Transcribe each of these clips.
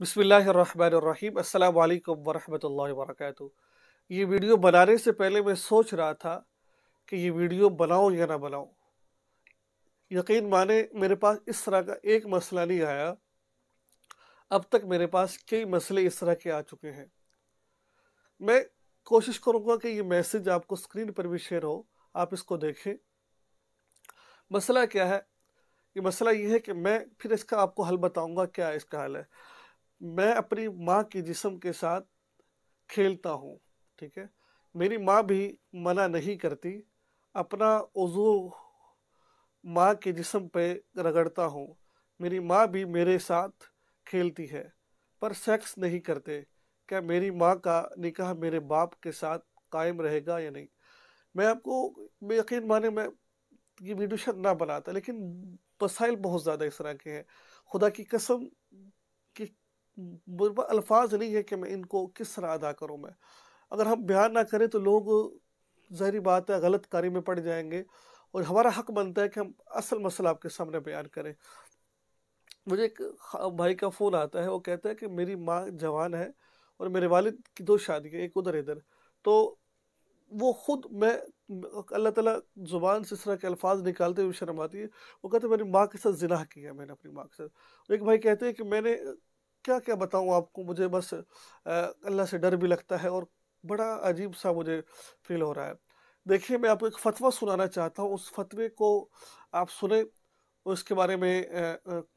बसमीम अल्लाम वरहमल वर्क ये वीडियो बनाने से पहले मैं सोच रहा था कि ये वीडियो बनाऊं या ना बनाऊँ यकीन माने मेरे पास इस तरह का एक मसला नहीं आया अब तक मेरे पास कई मसले इस तरह के आ चुके हैं मैं कोशिश करूँगा कि ये मैसेज आपको स्क्रीन पर भी शेयर हो आप इसको देखें मसला क्या है ये मसला ये है कि मैं फिर इसका आपको हल बताऊँगा क्या इसका हल है मैं अपनी माँ के जिसम के साथ खेलता हूँ ठीक है मेरी माँ भी मना नहीं करती अपना उजू माँ के जिसम पे रगड़ता हूँ मेरी माँ भी मेरे साथ खेलती है पर सेक्स नहीं करते क्या मेरी माँ का निकाह मेरे बाप के साथ कायम रहेगा या नहीं मैं आपको यकीन माने मैं ये वीडियो शायद ना बनाता लेकिन वसाइल बहुत ज़्यादा इस तरह के हैं खुदा की कसम अल्फाज नहीं है कि मैं इनको किस तरह अदा करूँ मैं अगर हम बयान ना करें तो लोग जहरी बात है गलत कार्य में पड़ जाएंगे और हमारा हक बनता है कि हम असल मसला आपके सामने बयान करें मुझे एक भाई का फ़ोन आता है वो कहता है कि मेरी माँ जवान है और मेरे वालिद की दो शादी है एक उधर इधर तो वो ख़ुद मैं अल्लाह ताला ज़ुबान से इस तरह के अल्फाज निकालते हुए शर्म आती है वो कहते हैं मेरी माँ के साथ जिनाह किया मैंने अपनी माँ के साथ एक भाई कहते हैं कि मैंने क्या क्या बताऊँ आपको मुझे बस अल्लाह से डर भी लगता है और बड़ा अजीब सा मुझे फील हो रहा है देखिए मैं आपको एक फतवा सुनाना चाहता हूँ उस फतवे को आप सुने उसके बारे में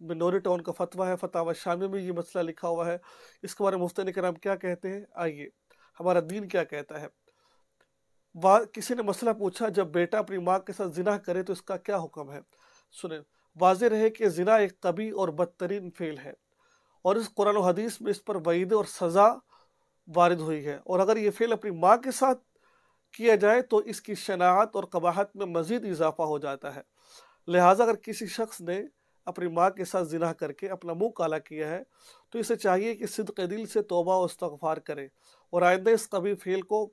मिनोरी टाउन का फतवा है फतावा शामी में ये मसला लिखा हुआ है इसके बारे में मुफ्त कराम क्या कहते हैं आइए हमारा दीन क्या कहता है वा किसी ने मसला पूछा जब बेटा अपनी माँ के साथ जिना करे तो इसका क्या हुक्म है सुने वाज रहे कि जिना एक कभी और बदतरीन फेल है और इस कुरान हदीस में इस पर वईद और सज़ा वारद हुई है और अगर ये फ़ेल अपनी माँ के साथ किया जाए तो इसकी शनात और कबाहत में मज़ीद इजाफा हो जाता है लिहाजा अगर किसी शख्स ने अपनी माँ के साथ जिना करके अपना मुँह काला किया है तो इसे चाहिए कि सिद्क दिल से तोबा और इस्तफ़ार करें और आइंदे इस कभी फेल को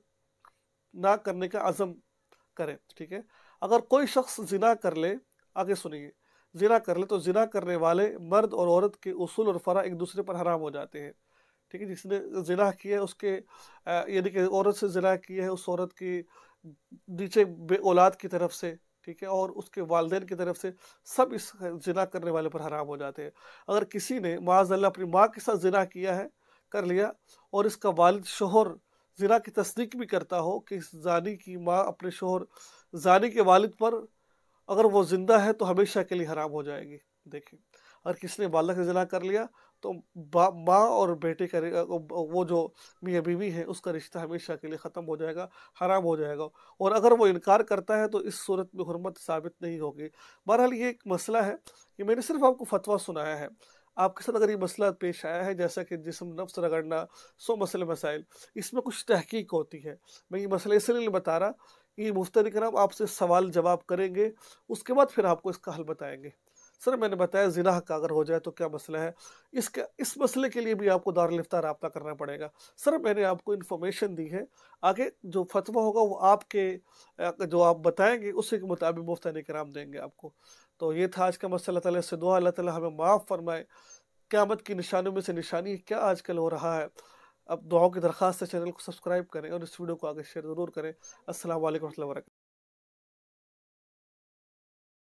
ना करने का अज़म करें ठीक है अगर कोई शख्स जिना कर ले आगे सुनिए ज़िना कर ले तो ज़िना करने वाले मर्द और औरत के उसूल और फ़रा एक दूसरे पर हराम हो जाते हैं ठीक है जिसने ज़िना किया है उसके यानी कि औरत से ज़िना किया है उस औरत की नीचे बे औलाद की तरफ से ठीक है और उसके वालदे की तरफ से सब इस जना करने वाले पर हराम हो जाते हैं अगर किसी ने माजल्ला अपनी माँ के साथ जना किया है कर लिया और इसका वालिद शोहर जना की तस्दीक भी करता हो कि इस जानी की माँ अपने शोहर जानी के वालिद पर अगर वो ज़िंदा है तो हमेशा के लिए हराम हो जाएगी देखें अगर किसने बालक से जना कर लिया तो माँ और बेटे का वो जो मियाँ बीवी हैं उसका रिश्ता हमेशा के लिए ख़त्म हो जाएगा हराम हो जाएगा और अगर वो इनकार करता है तो इस सूरत में हरमत साबित नहीं होगी बहरहाल ये एक मसला है कि मैंने सिर्फ आपको फतवा सुनाया है आपके साथ अगर ये मसला पेश आया है जैसा कि जिसम नफ्स रगड़ना सो मसले मसाइल इसमें कुछ तहकीक होती है मैं ये मसला इसलिए बता रहा ये मुफ्ती कराम आपसे सवाल जवाब करेंगे उसके बाद फिर आपको इसका हल बताएंगे सर मैंने बताया जिला का अगर हो जाए तो क्या मसला है इसके इस मसले के लिए भी आपको दारफ्तार रबता करना पड़ेगा सर मैंने आपको इन्फॉर्मेशन दी है आगे जो फतवा होगा वो आपके जो आप बताएंगे उसी के मुताबिक मुफ्तान कराम देंगे आपको तो ये था आज का मसला तला से दुआ अल्लाह ताली हमें माफ़ फरमाए क़्यामत की निशानों में से निशानी क्या आजकल हो रहा है अब दुआओं की दरख्वास्त है चैनल को सब्सक्राइब करें और इस वीडियो को आगे शेयर ज़रूर करें असल वरह